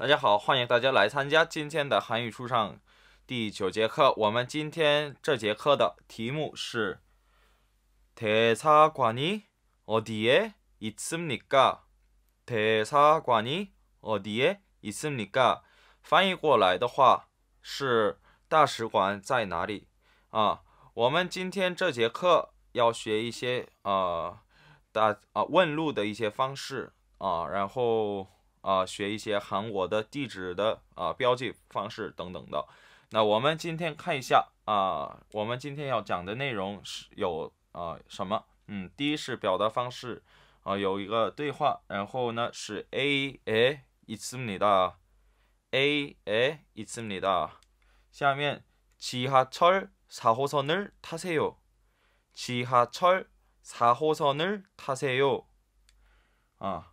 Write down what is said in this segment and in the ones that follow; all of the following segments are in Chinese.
大家好，欢迎大家来参加今天的韩语书上第九节课。我们今天这节课的题目是“대사관이어디에있습니까”。大使馆在哪儿？翻译过来的话是“大使馆在哪里”啊。我们今天这节课要学一些啊大啊问路的一些方式啊，然后。啊，学一些韩国的地址的啊标记方式等等的。那我们今天看一下啊，我们今天要讲的内容是有啊什么？嗯，第一是表达方式啊，有一个对话，然后呢是 A 에있습니다 ，A 에一次你的，다음에지하철4호선을타세요지하철4호선을타세요啊。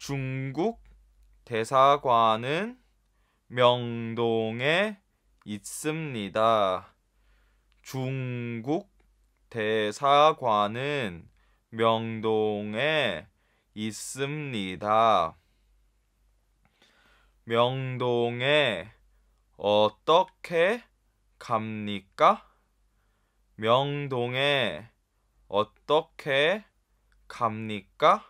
중국 대사관은 명동에 있습니다. 중국 대사관은 명동에 있습니다. 명동에 어떻게 갑니까? 명동에 어떻게 갑니까?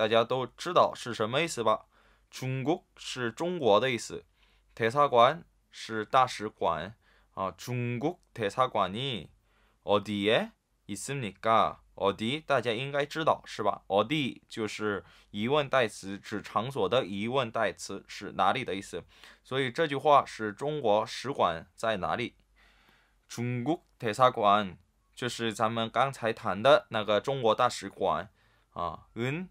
大家都知道是什么意思吧？中国是中国的意思，大使馆是大使馆啊。中国大使馆你，어디에있습니 까？ 어디大家应该知道是吧？어디就是疑问代词指场所的疑问代词是哪里的意思。所以这句话是中国使馆在哪里？中国大使馆就是咱们刚才谈的那个中国大使馆啊。嗯。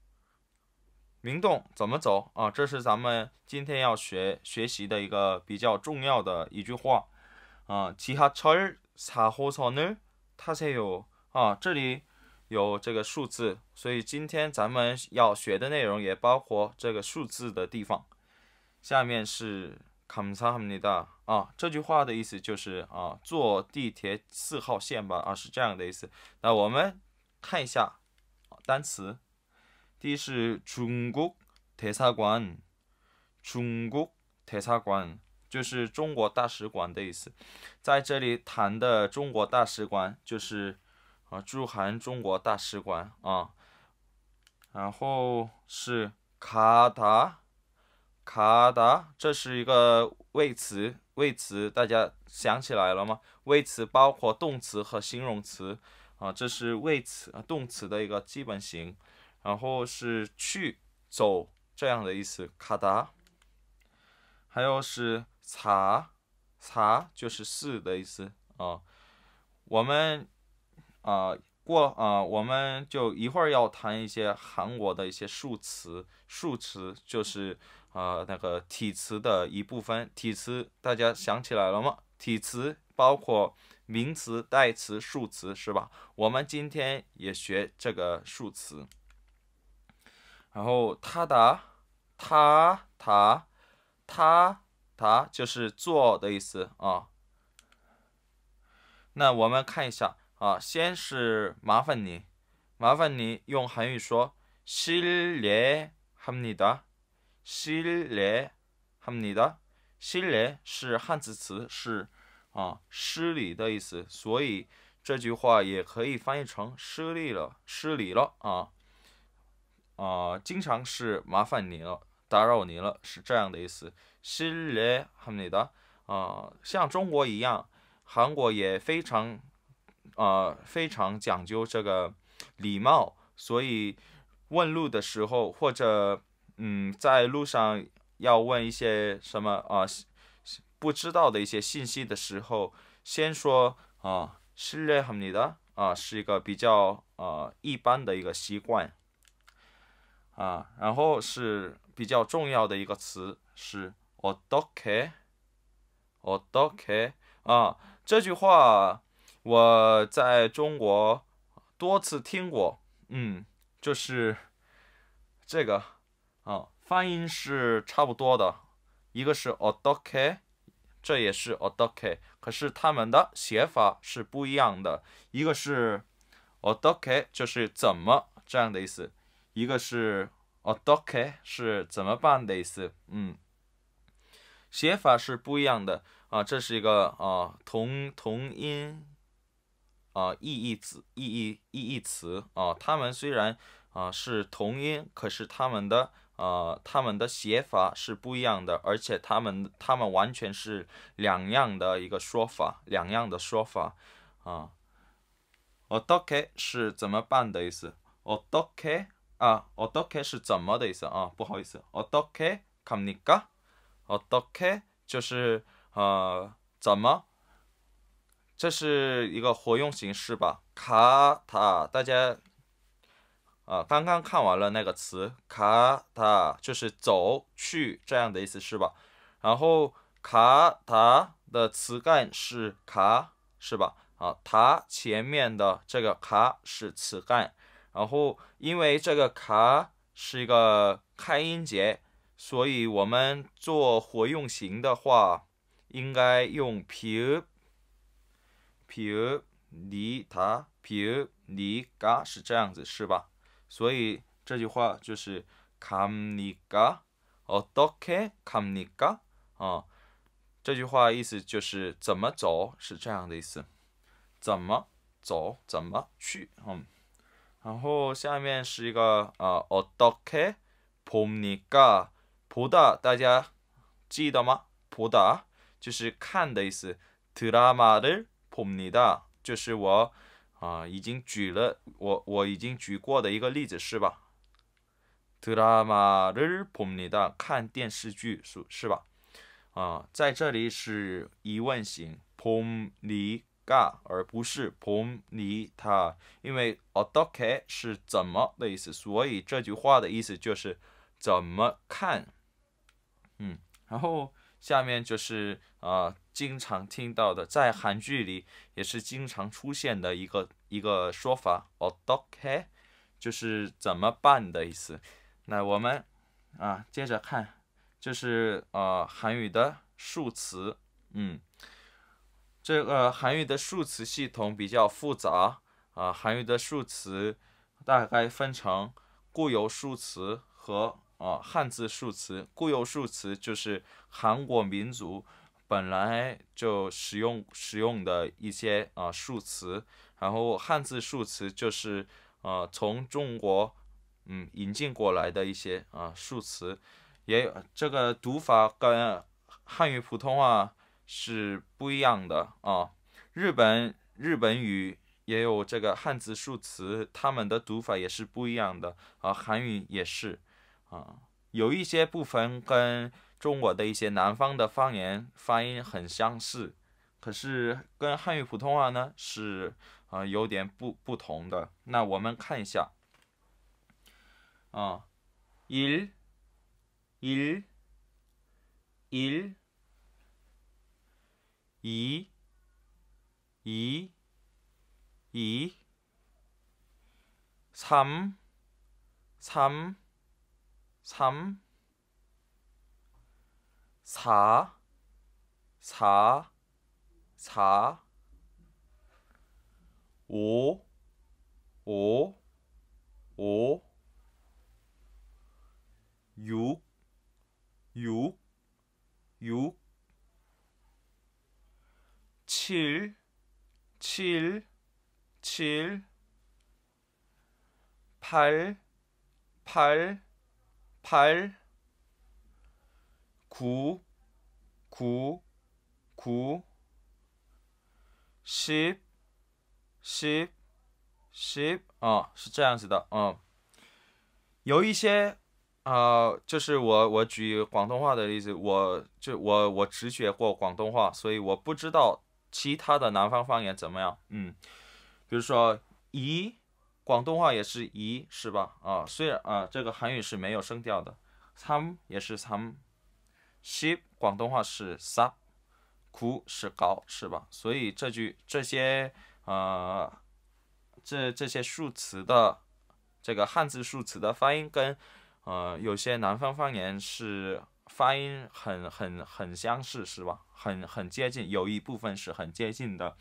明洞怎么走啊？这是咱们今天要学学习的一个比较重要的一句话啊。七哈车，儿才火车呢，它才有啊。这里有这个数字，所以今天咱们要学的内容也包括这个数字的地方。下面是卡姆查哈米达啊。这句话的意思就是啊，坐地铁四号线吧啊，是这样的意思。那我们看一下单词。第一是中国大使馆，中国大使馆就是中国大使馆的意思，在这里谈的中国大使馆就是啊驻韩中国大使馆啊，然后是卡达，卡达这是一个谓词，谓词大家想起来了吗？谓词包括动词和形容词啊，这是谓词动词的一个基本型。然后是去走这样的意思，卡达，还有是查查就是四的意思啊。我们啊过啊，我们就一会儿要谈一些韩国的一些数词，数词就是啊那个体词的一部分。体词大家想起来了吗？体词包括名词、代词、数词，是吧？我们今天也学这个数词。然后他达他他他达就是坐的意思啊。那我们看一下啊，先是麻烦你，麻烦你用韩语说失礼합니 다。 失礼합니 다。 失礼是汉字词，是啊失礼的意思，所以这句话也可以翻译成失礼了，失礼了啊。啊，经常是麻烦您了，打扰您了，是这样的意思。실례哈니다啊，像中国一样，韩国也非常啊非常讲究这个礼貌，所以问路的时候或者嗯在路上要问一些什么啊不知道的一些信息的时候，先说啊실례哈니다啊，是一个比较啊一般的一个习惯。啊，然后是比较重要的一个词是 “odoke”，“odoke” 啊，这句话我在中国多次听过，嗯，就是这个啊，发音是差不多的，一个是 “odoke”，这也是 “odoke”，可是他们的写法是不一样的，一个是 “odoke”，就是怎么这样的意思。一个是 “odoke” 是怎么办的意思，嗯，写法是不一样的啊。这是一个啊同同音啊异义词异义异义词啊。它们虽然啊是同音，可是它们的啊它们的写法是不一样的，而且它们它们完全是两样的一个说法，两样的说法啊。odoke 是怎么办的意思，odoke。啊，オドケ是怎么的意思啊？不好意思，オドケ、カニカ、オドケ就是呃怎么？这是一个活用形式吧？卡塔，大家啊，刚刚看完了那个词，卡塔就是走去这样的意思是吧？然后卡塔的词干是卡是吧？啊，塔前面的这个卡是词干。然后，因为这个卡是一个开音节，所以我们做活用型的话，应该用皮儿皮儿里 p 皮儿里嘎是这样子，是吧？所以这句话就是卡米嘎，哦，对，卡米嘎啊。这句话意思就是怎么走，是这样的意思，怎么走，怎么去，嗯。然后下面是一个呃 어떻게 봅니까? 보다 大家记得吗? 보다 就是看的意思 드라마를 봅니다 就是我 어, 已经举了我我已经举过的一个例子是吧 드라마를 봅니다 看电视剧是吧 어, 在这里是疑问型봅니 而不是彭尼塔，因为어떻게是怎么的意思，所以这句话的意思就是怎么看。嗯，然后下面就是啊，经常听到的，在韩剧里也是经常出现的一个一个说法，어떻게就是怎么办的意思。那我们啊，接着看，就是啊，韩语的数词，嗯。这个韩语的数词系统比较复杂啊，韩语的数词大概分成固有数词和啊汉字数词。固有数词就是韩国民族本来就使用使用的一些啊数词，然后汉字数词就是呃从中国嗯引进过来的一些啊数词，也有这个读法跟汉语普通话。是不一样的啊，日本日本语也有这个汉字数词，他们的读法也是不一样的啊，韩语也是啊，有一些部分跟中国的一些南方的方言发音很相似，可是跟汉语普通话呢是啊有点不不同的。那我们看一下啊，一，一，一。 이, 이, 이, 삼, 삼, 삼, 사, 사, 사, 오, 오, 오, 육, 육, 육, 七七七八八八九九九十十十啊，是这样子的啊。有一些啊，就是我我举广东话的例子，我就我我只学过广东话，所以我不知道。其他的南方方言怎么样？嗯，比如说“咦，广东话也是“咦，是吧？啊，虽然啊，这个韩语是没有声调的，它也是“ s 它”。“ p 广东话是“十”，“哭是“高”，是吧？所以这句这些呃，这这些数词的这个汉字数词的发音跟呃有些南方方言是。发音很很很相似是吧？很很接近，有一部分是很接近的。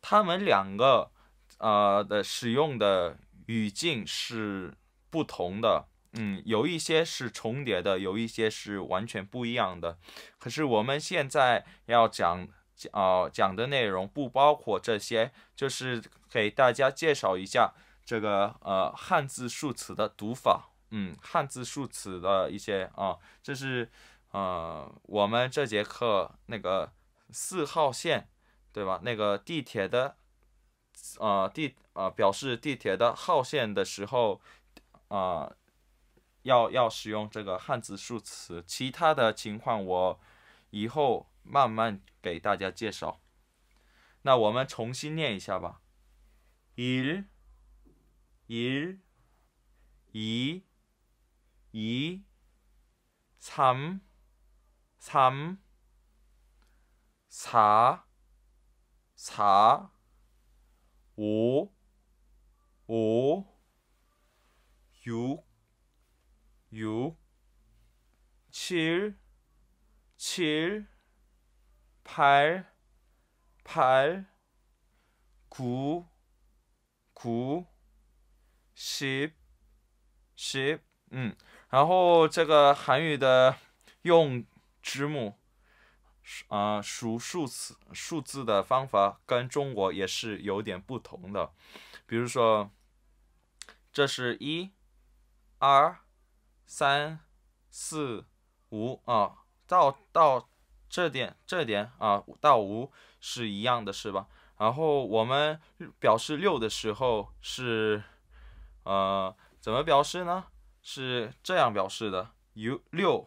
他们两个，呃的使用的语境是不同的，嗯，有一些是重叠的，有一些是完全不一样的。可是我们现在要讲，啊讲的内容不包括这些，就是给大家介绍一下这个呃汉字数词的读法。嗯，汉字数词的一些啊，这是呃，我们这节课那个四号线对吧？那个地铁的呃地呃表示地铁的号线的时候啊，要要使用这个汉字数词。其他的情况我以后慢慢给大家介绍。那我们重新念一下吧，一、一、一。2, 3, 3, 4, 4, 5, 5, 6, 6, 7, 7, 8, 8, 9, 9, 10, 10, 음. 然后这个韩语的用指母，啊数数字数字的方法跟中国也是有点不同的，比如说，这是一二三四五啊，到到这点这点啊到五是一样的，是吧？然后我们表示六的时候是，呃，怎么表示呢？是这样表示的，有六、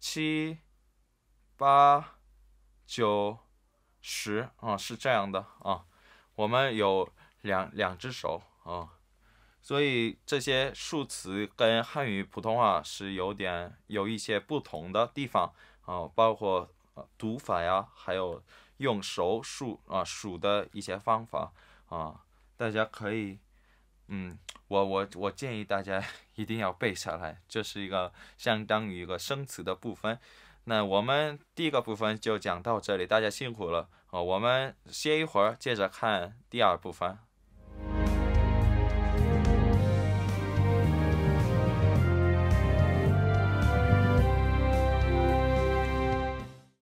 七、八、九、十啊，是这样的啊。我们有两两只手啊，所以这些数词跟汉语普通话是有点有一些不同的地方啊，包括读法呀，还有用手数啊数的一些方法啊，大家可以。嗯，我我我建议大家 一定要背下来，这是一个相当于一个生词的部分。那我们第一个部分就讲到这里，大家辛苦了啊！我们歇一会儿，接着看第二部分。